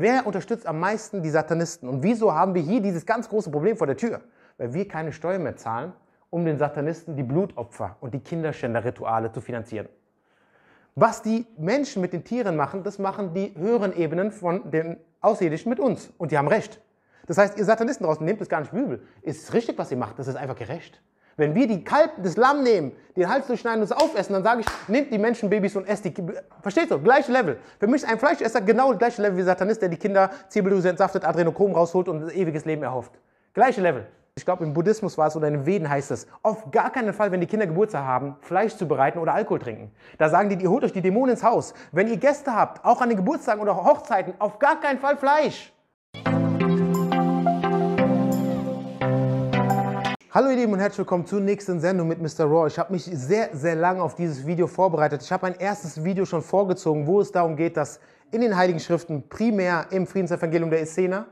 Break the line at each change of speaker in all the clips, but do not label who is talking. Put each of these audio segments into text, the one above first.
Wer unterstützt am meisten die Satanisten? Und wieso haben wir hier dieses ganz große Problem vor der Tür? Weil wir keine Steuern mehr zahlen, um den Satanisten die Blutopfer und die Kinderschänderrituale zu finanzieren. Was die Menschen mit den Tieren machen, das machen die höheren Ebenen von den Außerirdischen mit uns. Und die haben recht. Das heißt, ihr Satanisten draußen nehmt es gar nicht übel. Es ist richtig, was ihr macht. Das ist einfach gerecht. Wenn wir die Kalb, das Lamm nehmen, den Hals durchschneiden und es aufessen, dann sage ich, nehmt die Menschenbabys und esst die. Versteht so? Gleiche Level. Für mich ist ein Fleischesser genau das gleiche Level wie Satanist, der die Kinder Zirbeldrüse entsaftet, Adrenochrom rausholt und ewiges Leben erhofft. Gleiche Level. Ich glaube, im Buddhismus war es oder in den Veden heißt es, auf gar keinen Fall, wenn die Kinder Geburtstag haben, Fleisch zu bereiten oder Alkohol trinken. Da sagen die, ihr holt euch die Dämonen ins Haus. Wenn ihr Gäste habt, auch an den Geburtstagen oder Hochzeiten, auf gar keinen Fall Fleisch. Hallo ihr Lieben und herzlich willkommen zur nächsten Sendung mit Mr. Raw. Ich habe mich sehr, sehr lange auf dieses Video vorbereitet. Ich habe ein erstes Video schon vorgezogen, wo es darum geht, dass in den Heiligen Schriften, primär im Friedensevangelium der Essener,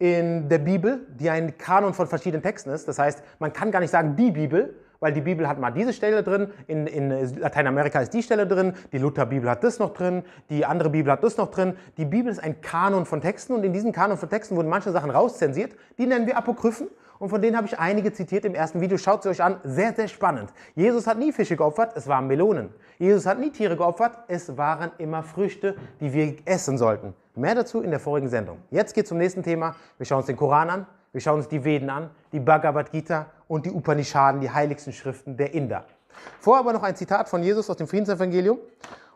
in der Bibel, die ein Kanon von verschiedenen Texten ist, das heißt, man kann gar nicht sagen die Bibel, weil die Bibel hat mal diese Stelle drin, in, in Lateinamerika ist die Stelle drin, die Lutherbibel hat das noch drin, die andere Bibel hat das noch drin. Die Bibel ist ein Kanon von Texten und in diesem Kanon von Texten wurden manche Sachen rauszensiert, die nennen wir Apokryphen und von denen habe ich einige zitiert im ersten Video. Schaut sie euch an, sehr, sehr spannend. Jesus hat nie Fische geopfert, es waren Melonen. Jesus hat nie Tiere geopfert, es waren immer Früchte, die wir essen sollten. Mehr dazu in der vorigen Sendung. Jetzt geht zum nächsten Thema. Wir schauen uns den Koran an, wir schauen uns die Veden an, die Bhagavad Gita und die Upanishaden, die heiligsten Schriften der Inder. Vorher aber noch ein Zitat von Jesus aus dem Friedensevangelium.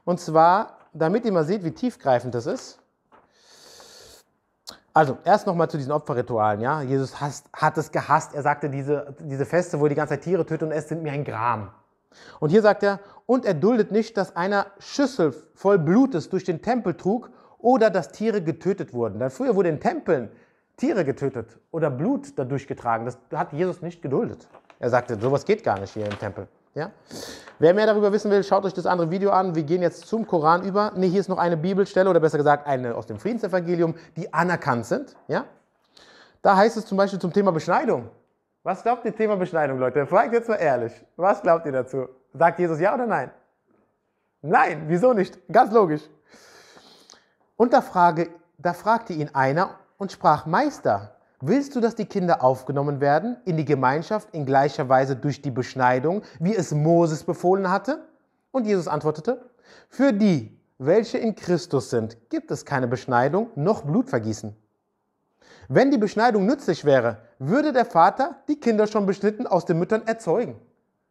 Und zwar, damit ihr mal seht, wie tiefgreifend das ist, also, erst nochmal zu diesen Opferritualen, ja. Jesus hasst, hat es gehasst. Er sagte, diese, diese Feste, wo ihr die ganze Zeit Tiere tötet und esst, sind mir ein Gram. Und hier sagt er, und er duldet nicht, dass einer Schüssel voll Blutes durch den Tempel trug oder dass Tiere getötet wurden. Denn früher wurde in Tempeln Tiere getötet oder Blut dadurch getragen. Das hat Jesus nicht geduldet. Er sagte, sowas geht gar nicht hier im Tempel. Ja? Wer mehr darüber wissen will, schaut euch das andere Video an. Wir gehen jetzt zum Koran über. Nee, hier ist noch eine Bibelstelle oder besser gesagt eine aus dem Friedensevangelium, die anerkannt sind. Ja? Da heißt es zum Beispiel zum Thema Beschneidung. Was glaubt ihr Thema Beschneidung, Leute? Fragt jetzt mal ehrlich. Was glaubt ihr dazu? Sagt Jesus ja oder nein? Nein, wieso nicht? Ganz logisch. Und da, frage, da fragte ihn einer und sprach, Meister, Willst du, dass die Kinder aufgenommen werden in die Gemeinschaft in gleicher Weise durch die Beschneidung, wie es Moses befohlen hatte? Und Jesus antwortete, für die, welche in Christus sind, gibt es keine Beschneidung noch Blutvergießen. Wenn die Beschneidung nützlich wäre, würde der Vater die Kinder schon beschnitten aus den Müttern erzeugen.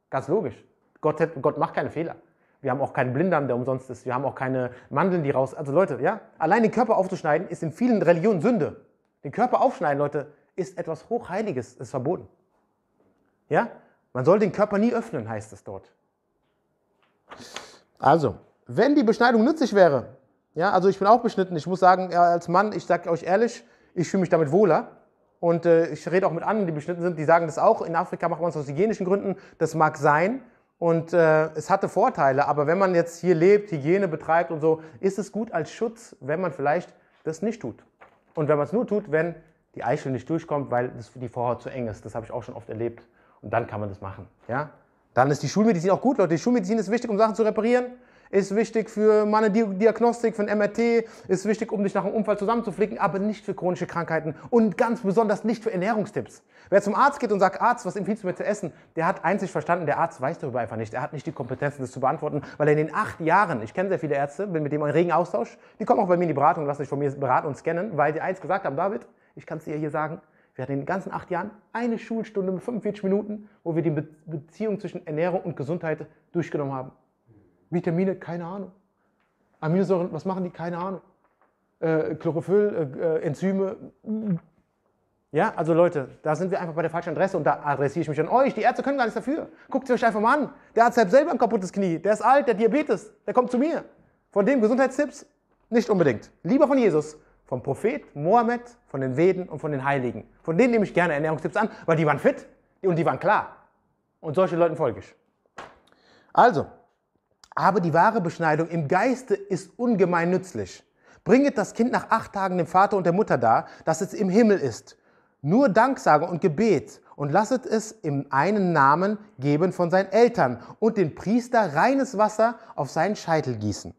Ganz logisch. Gott, hat, Gott macht keine Fehler. Wir haben auch keinen Blindern, der umsonst ist. Wir haben auch keine Mandeln, die raus. Also Leute, ja, allein den Körper aufzuschneiden ist in vielen Religionen Sünde. Den Körper aufschneiden, Leute, ist etwas Hochheiliges, ist verboten. Ja? Man soll den Körper nie öffnen, heißt es dort. Also, wenn die Beschneidung nützlich wäre, ja, also ich bin auch beschnitten, ich muss sagen, als Mann, ich sage euch ehrlich, ich fühle mich damit wohler. Und äh, ich rede auch mit anderen, die beschnitten sind, die sagen das auch. In Afrika macht man es aus hygienischen Gründen, das mag sein. Und äh, es hatte Vorteile, aber wenn man jetzt hier lebt, Hygiene betreibt und so, ist es gut als Schutz, wenn man vielleicht das nicht tut. Und wenn man es nur tut, wenn die Eichel nicht durchkommt, weil das, die Vorhaut zu eng ist, das habe ich auch schon oft erlebt. Und dann kann man das machen. Ja? Dann ist die Schulmedizin auch gut, Leute. Die Schulmedizin ist wichtig, um Sachen zu reparieren ist wichtig für meine Diagnostik, für ein MRT, ist wichtig, um dich nach einem Unfall zusammenzuflicken, aber nicht für chronische Krankheiten und ganz besonders nicht für Ernährungstipps. Wer zum Arzt geht und sagt, Arzt, was empfiehlst du mir zu essen? Der hat einzig verstanden, der Arzt weiß darüber einfach nicht. Er hat nicht die Kompetenzen, das zu beantworten, weil er in den acht Jahren, ich kenne sehr viele Ärzte, bin mit dem in regen Austausch, die kommen auch bei mir in die Beratung und lassen sich von mir beraten und scannen, weil die eins gesagt haben, David, ich kann es dir hier sagen, wir hatten in den ganzen acht Jahren eine Schulstunde mit 45 Minuten, wo wir die Beziehung zwischen Ernährung und Gesundheit durchgenommen haben. Vitamine, keine Ahnung. Aminosäuren, was machen die? Keine Ahnung. Äh, Chlorophyll, äh, äh, Enzyme. Ja, also Leute, da sind wir einfach bei der falschen Adresse und da adressiere ich mich an euch. Die Ärzte können gar nichts dafür. Guckt euch einfach mal an. Der hat selber ein kaputtes Knie. Der ist alt, der hat Diabetes. Der kommt zu mir. Von dem Gesundheitstipps nicht unbedingt. Lieber von Jesus, vom Prophet Mohammed, von den Veden und von den Heiligen. Von denen nehme ich gerne Ernährungstipps an, weil die waren fit und die waren klar. Und solche Leuten folge ich. Also, aber die wahre Beschneidung im Geiste ist ungemein nützlich. Bringet das Kind nach acht Tagen dem Vater und der Mutter dar, dass es im Himmel ist. Nur Danksage und Gebet und lasset es im einen Namen geben von seinen Eltern und den Priester reines Wasser auf seinen Scheitel gießen.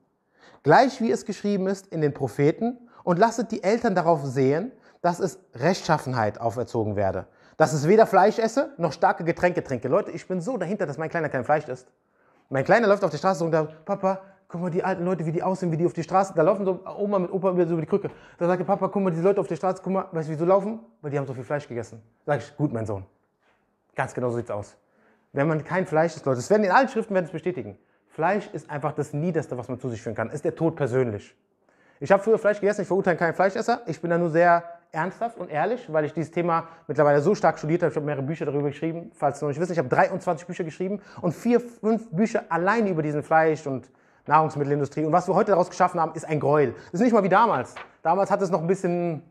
Gleich wie es geschrieben ist in den Propheten und lasset die Eltern darauf sehen, dass es Rechtschaffenheit auferzogen werde. Dass es weder Fleisch esse noch starke Getränke trinke. Leute, ich bin so dahinter, dass mein Kleiner kein Fleisch isst. Mein Kleiner läuft auf der Straße und sagt, Papa, guck mal, die alten Leute, wie die aussehen, wie die auf die Straße, da laufen so Oma mit Opa über die Krücke. Da sagt er, Papa, guck mal, diese Leute auf der Straße, guck mal, weißt du, wie sie laufen? Weil die haben so viel Fleisch gegessen. Sag ich, gut, mein Sohn. Ganz genau so sieht's aus. Wenn man kein Fleisch ist, Leute, das werden in allen Schriften werden es bestätigen. Fleisch ist einfach das Niederste, was man zu sich führen kann. Ist der Tod persönlich. Ich habe früher Fleisch gegessen, ich verurteile keinen Fleischesser. Ich bin da nur sehr ernsthaft und ehrlich, weil ich dieses Thema mittlerweile so stark studiert habe. Ich habe mehrere Bücher darüber geschrieben, falls du noch nicht wisst. Ich habe 23 Bücher geschrieben und vier, fünf Bücher allein über diesen Fleisch- und Nahrungsmittelindustrie. Und was wir heute daraus geschaffen haben, ist ein Gräuel. Das ist nicht mal wie damals. Damals hatte es noch ein bisschen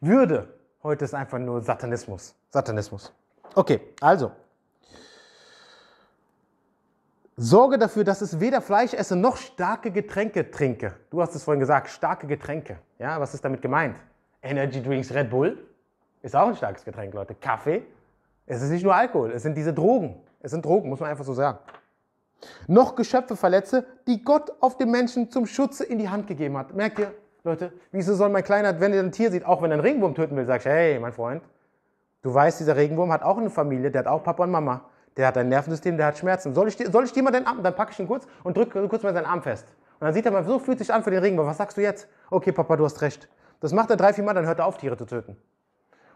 Würde. Heute ist einfach nur Satanismus. Satanismus. Okay, also. Sorge dafür, dass es weder Fleisch esse noch starke Getränke trinke. Du hast es vorhin gesagt, starke Getränke. Ja, was ist damit gemeint? Energy Drinks, Red Bull ist auch ein starkes Getränk, Leute. Kaffee, es ist nicht nur Alkohol, es sind diese Drogen. Es sind Drogen, muss man einfach so sagen. Noch Geschöpfe verletze, die Gott auf den Menschen zum Schutze in die Hand gegeben hat. Merkt ihr, Leute, wieso soll mein Kleiner, wenn er ein Tier sieht, auch wenn er einen Regenwurm töten will, sagst du, hey, mein Freund, du weißt, dieser Regenwurm hat auch eine Familie, der hat auch Papa und Mama, der hat ein Nervensystem, der hat Schmerzen. Soll ich, soll ich dir mal den Arm, dann packe ich ihn kurz und drücke kurz mal seinen Arm fest. Und dann sieht er mal, so fühlt sich an für den Regenwurm. Was sagst du jetzt? Okay, Papa, du hast recht. Das macht er drei, vier Mal, dann hört er auf, Tiere zu töten.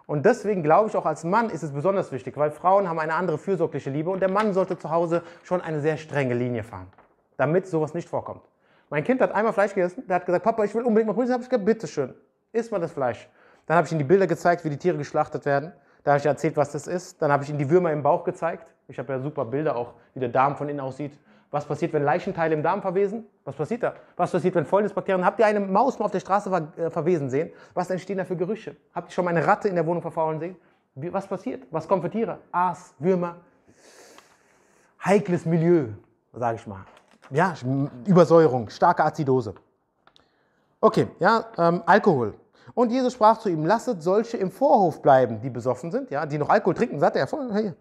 Und deswegen glaube ich auch als Mann ist es besonders wichtig, weil Frauen haben eine andere fürsorgliche Liebe und der Mann sollte zu Hause schon eine sehr strenge Linie fahren, damit sowas nicht vorkommt. Mein Kind hat einmal Fleisch gegessen, der hat gesagt, Papa, ich will unbedingt mal Habe Ich gesagt, bitte schön, isst mal das Fleisch. Dann habe ich ihm die Bilder gezeigt, wie die Tiere geschlachtet werden. Da habe ich erzählt, was das ist. Dann habe ich ihm die Würmer im Bauch gezeigt. Ich habe ja super Bilder auch, wie der Darm von innen aussieht. Was passiert, wenn Leichenteile im Darm verwesen? Was passiert da? Was passiert, wenn Fäulnisbakterien? Habt ihr eine Maus mal auf der Straße ver äh, verwesen sehen? Was entstehen da für Gerüche? Habt ihr schon mal eine Ratte in der Wohnung verfaulen sehen? Wie, was passiert? Was kommt für Tiere? Aas, Würmer, heikles Milieu, sage ich mal. Ja, Übersäuerung, starke Azidose. Okay, ja, ähm, Alkohol. Und Jesus sprach zu ihm, lasset solche im Vorhof bleiben, die besoffen sind, ja, die noch Alkohol trinken, sagte er, hey,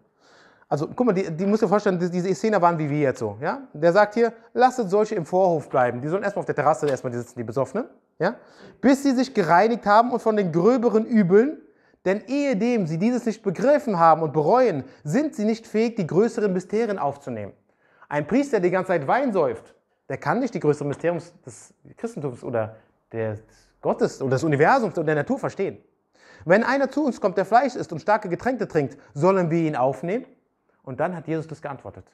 also guck mal, die, die musst dir vorstellen, diese Essener waren wie wir jetzt so. Ja? Der sagt hier, lasst solche im Vorhof bleiben. Die sollen erstmal auf der Terrasse erstmal die sitzen, die Besoffenen. Ja? Bis sie sich gereinigt haben und von den gröberen Übeln, denn ehedem sie dieses nicht begriffen haben und bereuen, sind sie nicht fähig, die größeren Mysterien aufzunehmen. Ein Priester, der die ganze Zeit Wein säuft, der kann nicht die größeren Mysterien des Christentums oder des Gottes oder des Universums oder der Natur verstehen. Wenn einer zu uns kommt, der Fleisch isst und starke Getränke trinkt, sollen wir ihn aufnehmen? Und dann hat Jesus das geantwortet.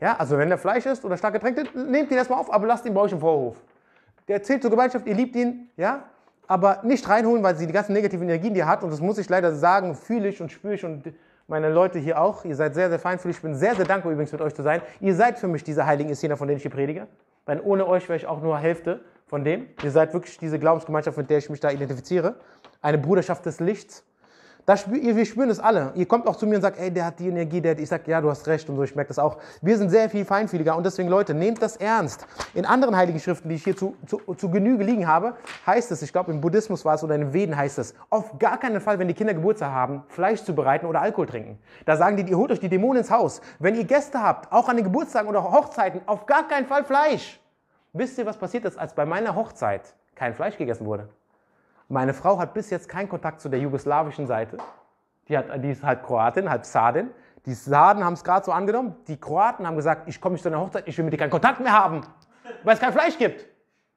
Ja, also wenn er Fleisch ist oder stark getränkt nehmt ihn erstmal auf, aber lasst ihn bei euch im Vorhof. Der zählt zur Gemeinschaft, ihr liebt ihn, ja, aber nicht reinholen, weil sie die ganzen negativen Energien, die er hat, und das muss ich leider sagen, fühle ich und spüre ich und meine Leute hier auch, ihr seid sehr, sehr feinfühlig. Ich bin sehr, sehr dankbar übrigens mit euch zu sein. Ihr seid für mich diese heiligen Essener, von denen ich hier predige. Denn ohne euch wäre ich auch nur Hälfte von dem. Ihr seid wirklich diese Glaubensgemeinschaft, mit der ich mich da identifiziere. Eine Bruderschaft des Lichts. Das, wir spüren es alle. Ihr kommt auch zu mir und sagt, ey, der hat die Energie, der hat. Ich sage, ja, du hast recht und so, ich merke das auch. Wir sind sehr viel feinfühliger und deswegen, Leute, nehmt das ernst. In anderen heiligen Schriften, die ich hier zu, zu, zu Genüge liegen habe, heißt es, ich glaube, im Buddhismus war es oder in den Veden heißt es, auf gar keinen Fall, wenn die Kinder Geburtstag haben, Fleisch zu bereiten oder Alkohol trinken. Da sagen die, ihr holt euch die Dämonen ins Haus. Wenn ihr Gäste habt, auch an den Geburtstagen oder Hochzeiten, auf gar keinen Fall Fleisch. Wisst ihr, was passiert ist, als bei meiner Hochzeit kein Fleisch gegessen wurde? Meine Frau hat bis jetzt keinen Kontakt zu der jugoslawischen Seite. Die, hat, die ist halb Kroatin, halb Sardin. Die Sarden haben es gerade so angenommen. Die Kroaten haben gesagt, ich komme nicht zu einer Hochzeit, ich will mit dir keinen Kontakt mehr haben, weil es kein Fleisch gibt.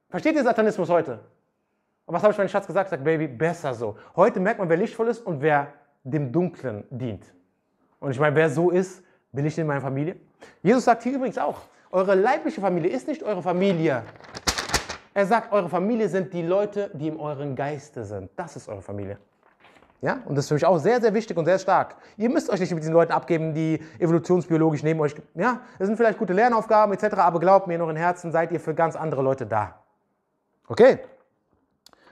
Versteht ihr Satanismus heute? Und was habe ich meinem Schatz gesagt? Ich sage, Baby, besser so. Heute merkt man, wer lichtvoll ist und wer dem Dunklen dient. Und ich meine, wer so ist, bin ich in meiner Familie? Jesus sagt hier übrigens auch, eure leibliche Familie ist nicht eure Familie er sagt, eure Familie sind die Leute, die in euren Geiste sind. Das ist eure Familie. Ja? Und das ist für mich auch sehr, sehr wichtig und sehr stark. Ihr müsst euch nicht mit diesen Leuten abgeben, die evolutionsbiologisch neben euch. Ja, das sind vielleicht gute Lernaufgaben etc., aber glaubt mir, in euren Herzen seid ihr für ganz andere Leute da. Okay?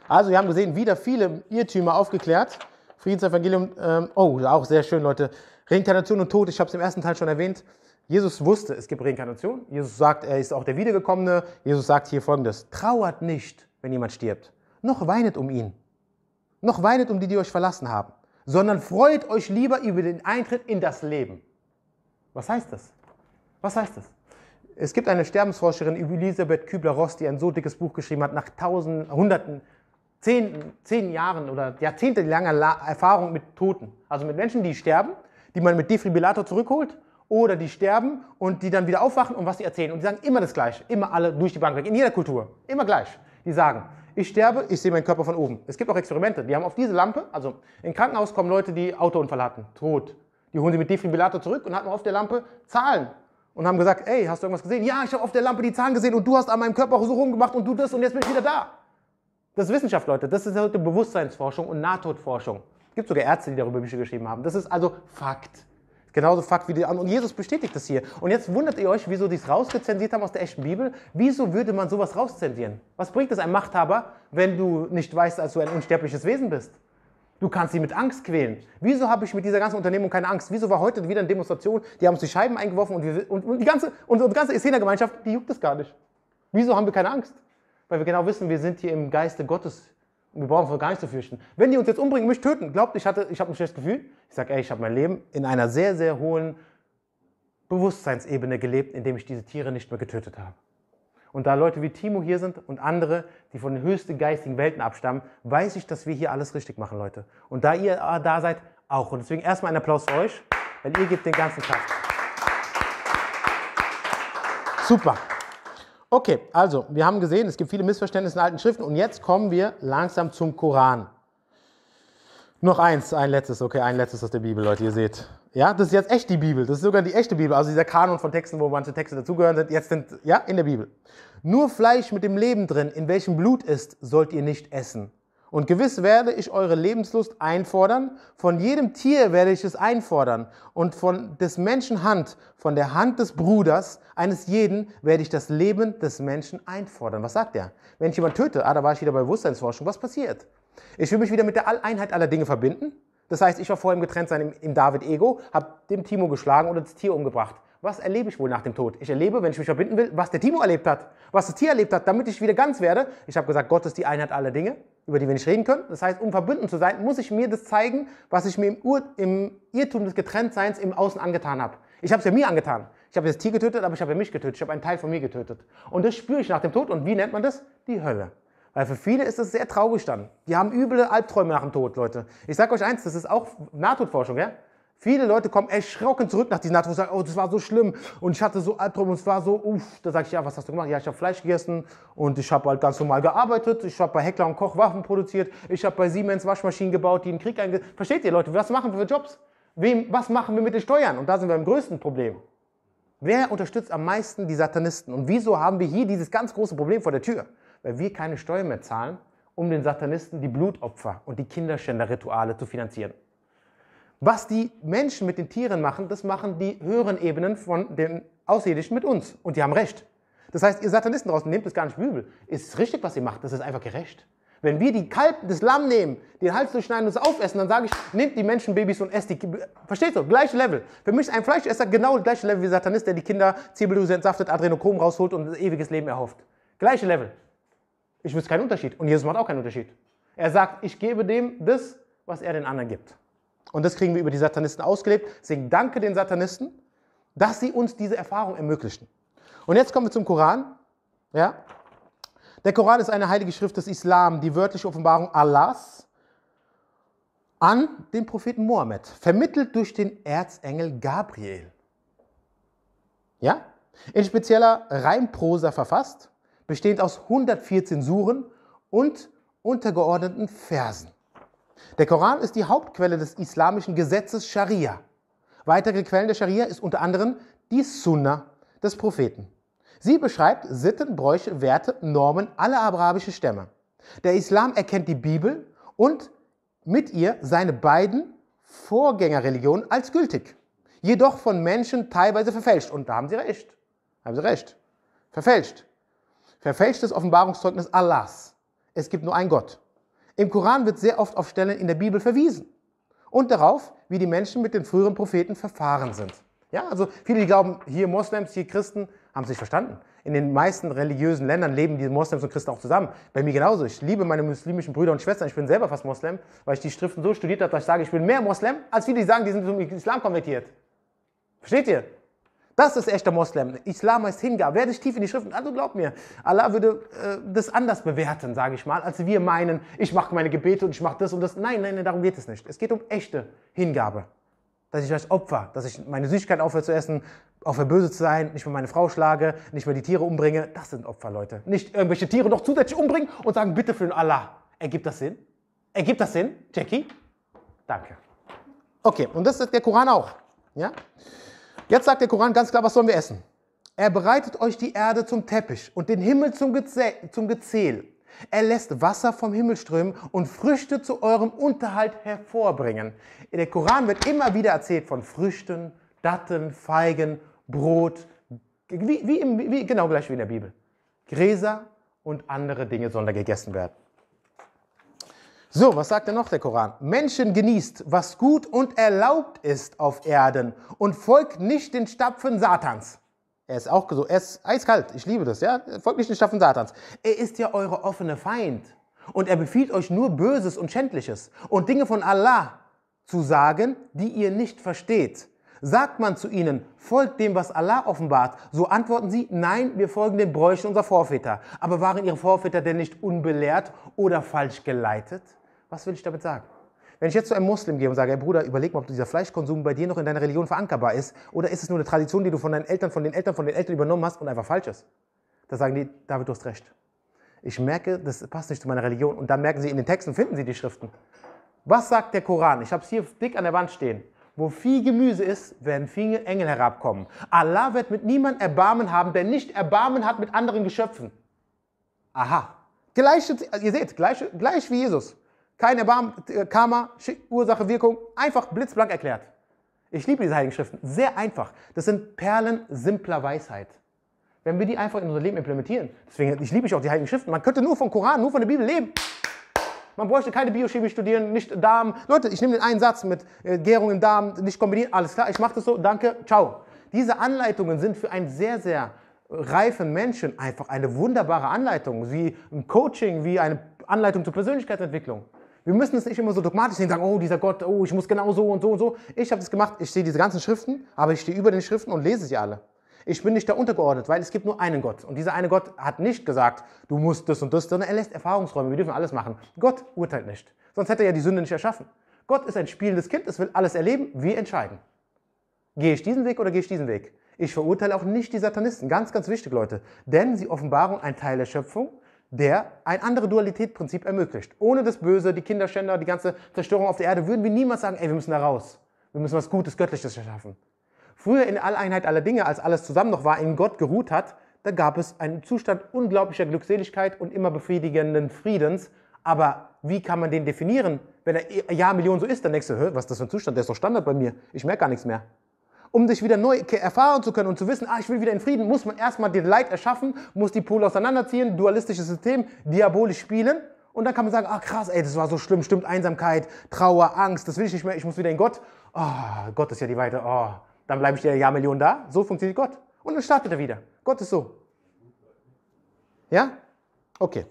Also, wir haben gesehen, wieder viele Irrtümer aufgeklärt. Friedensevangelium, ähm, oh, auch sehr schön, Leute. Reinkarnation und Tod, ich habe es im ersten Teil schon erwähnt. Jesus wusste, es gibt Reinkarnation. Jesus sagt, er ist auch der Wiedergekommene. Jesus sagt hier folgendes: Trauert nicht, wenn jemand stirbt, noch weinet um ihn, noch weinet um die, die euch verlassen haben, sondern freut euch lieber über den Eintritt in das Leben. Was heißt das? Was heißt das? Es gibt eine Sterbensforscherin, Elisabeth Kübler-Ross, die ein so dickes Buch geschrieben hat, nach tausenden, hunderten, zehn, zehn Jahren oder jahrzehntelanger Erfahrung mit Toten. Also mit Menschen, die sterben, die man mit Defibrillator zurückholt oder die sterben und die dann wieder aufwachen und was sie erzählen. Und die sagen immer das Gleiche, immer alle durch die Bank weg, in jeder Kultur, immer gleich. Die sagen, ich sterbe, ich sehe meinen Körper von oben. Es gibt auch Experimente, die haben auf diese Lampe, also im Krankenhaus kommen Leute, die Autounfall hatten, tot. Die holen sie mit Defibrillator zurück und hatten auf der Lampe Zahlen und haben gesagt, ey, hast du irgendwas gesehen? Ja, ich habe auf der Lampe die Zahlen gesehen und du hast an meinem Körper so rumgemacht und du das und jetzt bin ich wieder da. Das ist Wissenschaft, Leute. Das ist heute Bewusstseinsforschung und Nahtodforschung. Es gibt sogar Ärzte, die darüber Bücher geschrieben haben. Das ist also Fakt. Genauso Fakt wie die anderen. Und Jesus bestätigt das hier. Und jetzt wundert ihr euch, wieso die es rausgezensiert haben aus der echten Bibel. Wieso würde man sowas rauszensieren? Was bringt es einem Machthaber, wenn du nicht weißt, dass du ein unsterbliches Wesen bist? Du kannst sie mit Angst quälen. Wieso habe ich mit dieser ganzen Unternehmung keine Angst? Wieso war heute wieder eine Demonstration? Die haben uns die Scheiben eingeworfen und, wir, und, und die ganze, und, ganze Essener-Gemeinschaft, die juckt es gar nicht. Wieso haben wir keine Angst? Weil wir genau wissen, wir sind hier im Geiste Gottes wir brauchen uns gar nicht zu fürchten. Wenn die uns jetzt umbringen, mich töten, glaubt, ich, hatte, ich habe ein schlechtes Gefühl. Ich sage, ey, ich habe mein Leben in einer sehr, sehr hohen Bewusstseinsebene gelebt, indem ich diese Tiere nicht mehr getötet habe. Und da Leute wie Timo hier sind und andere, die von den höchsten geistigen Welten abstammen, weiß ich, dass wir hier alles richtig machen, Leute. Und da ihr ah, da seid, auch. Und deswegen erstmal einen Applaus für euch, weil ihr gebt den ganzen Kraft. Super. Okay, also wir haben gesehen, es gibt viele Missverständnisse in alten Schriften und jetzt kommen wir langsam zum Koran. Noch eins, ein letztes, okay, ein letztes aus der Bibel, Leute, ihr seht. Ja, das ist jetzt echt die Bibel, das ist sogar die echte Bibel, also dieser Kanon von Texten, wo manche Texte dazugehören sind, jetzt sind, ja, in der Bibel. Nur Fleisch mit dem Leben drin, in welchem Blut ist, sollt ihr nicht essen. Und gewiss werde ich eure Lebenslust einfordern, von jedem Tier werde ich es einfordern, und von des Menschen Hand, von der Hand des Bruders, eines jeden, werde ich das Leben des Menschen einfordern. Was sagt er? Wenn ich jemanden töte, ah, da war ich wieder bei Bewusstseinsforschung, was passiert? Ich will mich wieder mit der Alleinheit aller Dinge verbinden. Das heißt, ich war vorher im Getrenntsein im, im David-Ego, habe dem Timo geschlagen oder das Tier umgebracht. Was erlebe ich wohl nach dem Tod? Ich erlebe, wenn ich mich verbinden will, was der Timo erlebt hat, was das Tier erlebt hat, damit ich wieder ganz werde. Ich habe gesagt, Gott ist die Einheit aller Dinge über die wir nicht reden können. Das heißt, um verbunden zu sein, muss ich mir das zeigen, was ich mir im, Ur im Irrtum des Getrenntseins im Außen angetan habe. Ich habe es ja mir angetan. Ich habe das Tier getötet, aber ich habe ja mich getötet. Ich habe einen Teil von mir getötet. Und das spüre ich nach dem Tod. Und wie nennt man das? Die Hölle. Weil für viele ist das sehr traurig dann. Die haben üble Albträume nach dem Tod, Leute. Ich sage euch eins, das ist auch Nahtodforschung, ja? Viele Leute kommen erschrocken zurück nach diesen Nachtruhen und sagen, oh, das war so schlimm und ich hatte so Albtraum und es war so, uff. Da sage ich, ja, was hast du gemacht? Ja, ich habe Fleisch gegessen und ich habe halt ganz normal gearbeitet. Ich habe bei Heckler und Koch Waffen produziert. Ich habe bei Siemens Waschmaschinen gebaut, die im Krieg einge... Versteht ihr, Leute, was machen wir für Jobs? Wem, was machen wir mit den Steuern? Und da sind wir im größten Problem. Wer unterstützt am meisten die Satanisten? Und wieso haben wir hier dieses ganz große Problem vor der Tür? Weil wir keine Steuern mehr zahlen, um den Satanisten die Blutopfer und die Kinderschänder-Rituale zu finanzieren. Was die Menschen mit den Tieren machen, das machen die höheren Ebenen von den Außerirdischen mit uns. Und die haben recht. Das heißt, ihr Satanisten draußen, nehmt es gar nicht übel. Es ist richtig, was ihr macht. Das ist einfach gerecht. Wenn wir die Kalb, das Lamm nehmen, den Hals durchschneiden und es aufessen, dann sage ich, nehmt die Menschenbabys und esst die. Versteht so? Gleiche Level. Für mich ist ein Fleischesser genau das gleiche Level wie Satanist, der die Kinder Ziebeldrüse entsaftet, Adrenochrom rausholt und ewiges Leben erhofft. Gleiche Level. Ich wüsste keinen Unterschied. Und Jesus macht auch keinen Unterschied. Er sagt, ich gebe dem das, was er den anderen gibt. Und das kriegen wir über die Satanisten ausgelebt. Deswegen danke den Satanisten, dass sie uns diese Erfahrung ermöglichen. Und jetzt kommen wir zum Koran. Ja? Der Koran ist eine heilige Schrift des Islam, die wörtliche Offenbarung Allahs an den Propheten Mohammed, vermittelt durch den Erzengel Gabriel. Ja? In spezieller Reimprosa verfasst, bestehend aus 114 Suren und untergeordneten Versen. Der Koran ist die Hauptquelle des islamischen Gesetzes Scharia. Weitere Quellen der Scharia ist unter anderem die Sunna des Propheten. Sie beschreibt Sitten, Bräuche, Werte, Normen aller arabischen Stämme. Der Islam erkennt die Bibel und mit ihr seine beiden Vorgängerreligionen als gültig, jedoch von Menschen teilweise verfälscht. Und da haben Sie recht. Haben Sie recht. Verfälscht. Verfälschtes Offenbarungszeugnis Allahs. Es gibt nur einen Gott. Im Koran wird sehr oft auf Stellen in der Bibel verwiesen und darauf, wie die Menschen mit den früheren Propheten verfahren sind. Ja, also viele, die glauben, hier Moslems, hier Christen, haben es nicht verstanden. In den meisten religiösen Ländern leben die Moslems und Christen auch zusammen. Bei mir genauso. Ich liebe meine muslimischen Brüder und Schwestern. Ich bin selber fast Moslem, weil ich die Schriften so studiert habe, dass ich sage, ich bin mehr Moslem, als viele, die sagen, die sind zum Islam konvertiert. Versteht ihr? Das ist echter Moslem. Islam heißt Hingabe. Werde ich tief in die Schriften. Also glaub mir, Allah würde äh, das anders bewerten, sage ich mal, als wir meinen, ich mache meine Gebete und ich mache das und das. Nein, nein, nein, darum geht es nicht. Es geht um echte Hingabe. Dass ich als Opfer, dass ich meine Süßigkeiten aufhöre zu essen, aufhöre böse zu sein, nicht mehr meine Frau schlage, nicht mehr die Tiere umbringe. Das sind Opfer, Leute. Nicht irgendwelche Tiere noch zusätzlich umbringen und sagen, bitte für den Allah. Ergibt das Sinn? Ergibt das Sinn, Jackie? Danke. Okay, und das ist der Koran auch. Ja? Jetzt sagt der Koran ganz klar, was sollen wir essen? Er bereitet euch die Erde zum Teppich und den Himmel zum, Gezäh zum Gezähl. Er lässt Wasser vom Himmel strömen und Früchte zu eurem Unterhalt hervorbringen. In Der Koran wird immer wieder erzählt von Früchten, Datteln, Feigen, Brot, wie, wie, wie genau gleich wie in der Bibel. Gräser und andere Dinge sollen da gegessen werden. So, was sagt denn noch der Koran? Menschen genießt, was gut und erlaubt ist auf Erden und folgt nicht den Stapfen Satans. Er ist auch so, er ist eiskalt, ich liebe das, ja? Folgt nicht den Stapfen Satans. Er ist ja eure offene Feind und er befiehlt euch nur Böses und Schändliches und Dinge von Allah zu sagen, die ihr nicht versteht. Sagt man zu ihnen, folgt dem, was Allah offenbart, so antworten sie, nein, wir folgen den Bräuchen unserer Vorväter. Aber waren ihre Vorväter denn nicht unbelehrt oder falsch geleitet? Was will ich damit sagen? Wenn ich jetzt zu einem Muslim gehe und sage, hey Bruder, überleg mal, ob dieser Fleischkonsum bei dir noch in deiner Religion verankerbar ist oder ist es nur eine Tradition, die du von deinen Eltern, von den Eltern, von den Eltern übernommen hast und einfach falsch ist. Da sagen die, David, du hast recht. Ich merke, das passt nicht zu meiner Religion. Und dann merken sie in den Texten, finden sie die Schriften. Was sagt der Koran? Ich habe es hier dick an der Wand stehen. Wo viel Gemüse ist, werden viele Engel herabkommen. Allah wird mit niemand Erbarmen haben, der nicht Erbarmen hat mit anderen Geschöpfen. Aha. Gleich, also ihr seht, gleich, gleich wie Jesus. Keine Bar äh, Karma, Ursache, Wirkung, einfach blitzblank erklärt. Ich liebe diese Heiligen Schriften. Sehr einfach. Das sind Perlen simpler Weisheit. Wenn wir die einfach in unser Leben implementieren. Deswegen ich liebe ich auch die Heiligen Schriften. Man könnte nur vom Koran, nur von der Bibel leben. Man bräuchte keine Biochemie studieren, nicht Darm. Leute, ich nehme den einen Satz mit äh, Gärung im Darm, nicht kombinieren, alles klar, ich mache das so, danke, ciao. Diese Anleitungen sind für einen sehr, sehr reifen Menschen einfach eine wunderbare Anleitung, wie ein Coaching, wie eine Anleitung zur Persönlichkeitsentwicklung wir müssen es nicht immer so dogmatisch sehen, sagen, oh, dieser Gott, oh, ich muss genau so und so und so. Ich habe das gemacht, ich sehe diese ganzen Schriften, aber ich stehe über den Schriften und lese sie alle. Ich bin nicht da untergeordnet, weil es gibt nur einen Gott. Und dieser eine Gott hat nicht gesagt, du musst das und das, sondern er lässt Erfahrungsräume, wir dürfen alles machen. Gott urteilt nicht. Sonst hätte er ja die Sünde nicht erschaffen. Gott ist ein spielendes Kind, es will alles erleben, wir entscheiden. Gehe ich diesen Weg oder gehe ich diesen Weg? Ich verurteile auch nicht die Satanisten, ganz, ganz wichtig, Leute. Denn sie offenbaren einen Teil der Schöpfung, der ein anderes Dualitätsprinzip ermöglicht. Ohne das Böse, die Kinderschänder, die ganze Zerstörung auf der Erde, würden wir niemals sagen, ey, wir müssen da raus. Wir müssen was Gutes, Göttliches erschaffen. Früher in Alleinheit aller Dinge, als alles zusammen noch war, in Gott geruht hat, da gab es einen Zustand unglaublicher Glückseligkeit und immer befriedigenden Friedens. Aber wie kann man den definieren? Wenn er Jahrmillion so ist, dann denkst du, was ist das für ein Zustand? Der ist doch Standard bei mir. Ich merke gar nichts mehr um sich wieder neu erfahren zu können und zu wissen, ah, ich will wieder in Frieden, muss man erstmal den Leid erschaffen, muss die Pole auseinanderziehen, dualistisches System, diabolisch spielen. Und dann kann man sagen, ah krass, ey, das war so schlimm, stimmt, Einsamkeit, Trauer, Angst, das will ich nicht mehr, ich muss wieder in Gott. Oh, Gott ist ja die Weite, oh, dann bleibe ich ja Jahrmillionen da. So funktioniert Gott. Und dann startet er wieder. Gott ist so. Ja? Okay.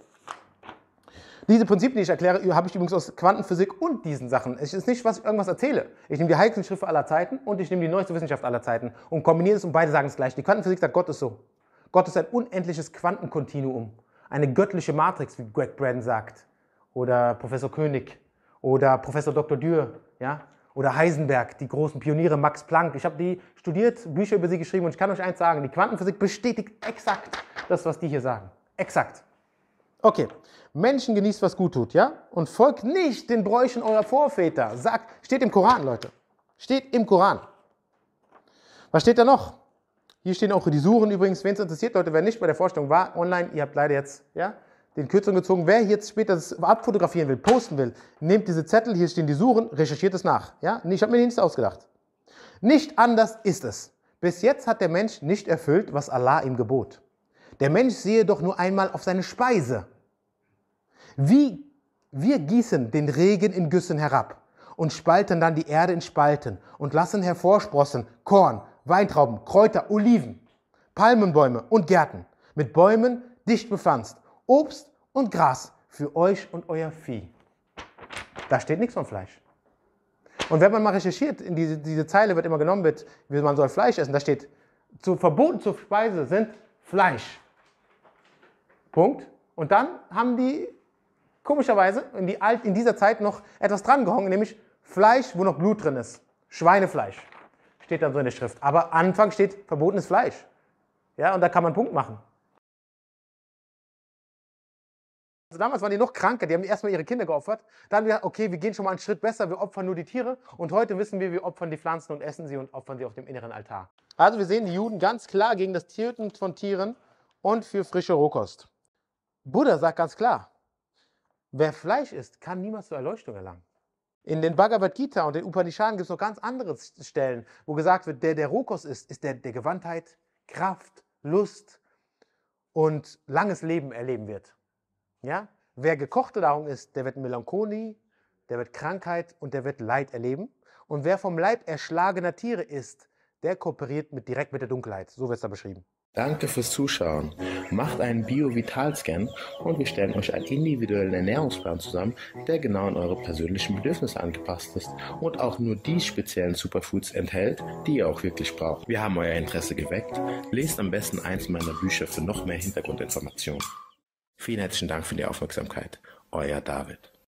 Diese Prinzipien, die ich erkläre, habe ich übrigens aus Quantenphysik und diesen Sachen. Es ist nicht, was ich irgendwas erzähle. Ich nehme die heiligsten Schriften aller Zeiten und ich nehme die neueste Wissenschaft aller Zeiten und kombiniere es und beide sagen es gleich. Die Quantenphysik sagt, Gott ist so. Gott ist ein unendliches Quantenkontinuum. Eine göttliche Matrix, wie Greg Braden sagt. Oder Professor König. Oder Professor Dr. Dürr. Ja? Oder Heisenberg, die großen Pioniere, Max Planck. Ich habe die studiert, Bücher über sie geschrieben und ich kann euch eins sagen. Die Quantenphysik bestätigt exakt das, was die hier sagen. Exakt. Okay, Menschen genießt, was gut tut, ja? Und folgt nicht den Bräuchen eurer Vorväter. Sagt, steht im Koran, Leute. Steht im Koran. Was steht da noch? Hier stehen auch die Suren übrigens, wen es interessiert, Leute, wer nicht bei der Vorstellung war, online, ihr habt leider jetzt, ja, den Kürzung gezogen. Wer jetzt später das abfotografieren will, posten will, nehmt diese Zettel, hier stehen die Suren, recherchiert es nach, ja? Ich habe mir nichts ausgedacht. Nicht anders ist es. Bis jetzt hat der Mensch nicht erfüllt, was Allah ihm gebot. Der Mensch sehe doch nur einmal auf seine Speise. Wie wir gießen den Regen in Güssen herab und spalten dann die Erde in Spalten und lassen hervorsprossen Korn, Weintrauben, Kräuter, Oliven, Palmenbäume und Gärten, mit Bäumen dicht bepflanzt, Obst und Gras für euch und euer Vieh. Da steht nichts von Fleisch. Und wenn man mal recherchiert, in diese, diese Zeile wird immer genommen wie man soll Fleisch essen, da steht, zu, verboten zur Speise sind Fleisch. Punkt. Und dann haben die komischerweise in, die Alt, in dieser Zeit noch etwas dran gehangen, nämlich Fleisch, wo noch Blut drin ist. Schweinefleisch steht dann so in der Schrift. Aber Anfang steht verbotenes Fleisch. Ja, und da kann man einen Punkt machen. Also damals waren die noch kranker, die haben erstmal ihre Kinder geopfert. Dann haben wir okay, wir gehen schon mal einen Schritt besser, wir opfern nur die Tiere. Und heute wissen wir, wir opfern die Pflanzen und essen sie und opfern sie auf dem inneren Altar. Also wir sehen die Juden ganz klar gegen das Töten von Tieren und für frische Rohkost. Buddha sagt ganz klar, wer Fleisch isst, kann niemals zur Erleuchtung erlangen. In den Bhagavad Gita und den Upanishaden gibt es noch ganz andere Stellen, wo gesagt wird, der, der Rohkost isst, ist der, der Gewandtheit, Kraft, Lust und langes Leben erleben wird. Ja? Wer gekochte Nahrung isst, der wird Melancholie, der wird Krankheit und der wird Leid erleben. Und wer vom Leib erschlagener Tiere isst, der kooperiert mit, direkt mit der Dunkelheit. So wird es da beschrieben. Danke fürs Zuschauen. Macht einen Bio-Vital-Scan und wir stellen euch einen individuellen Ernährungsplan zusammen, der genau an eure persönlichen Bedürfnisse angepasst ist und auch nur die speziellen Superfoods enthält, die ihr auch wirklich braucht. Wir haben euer Interesse geweckt. Lest am besten eins meiner Bücher für noch mehr Hintergrundinformationen. Vielen herzlichen Dank für die Aufmerksamkeit. Euer David.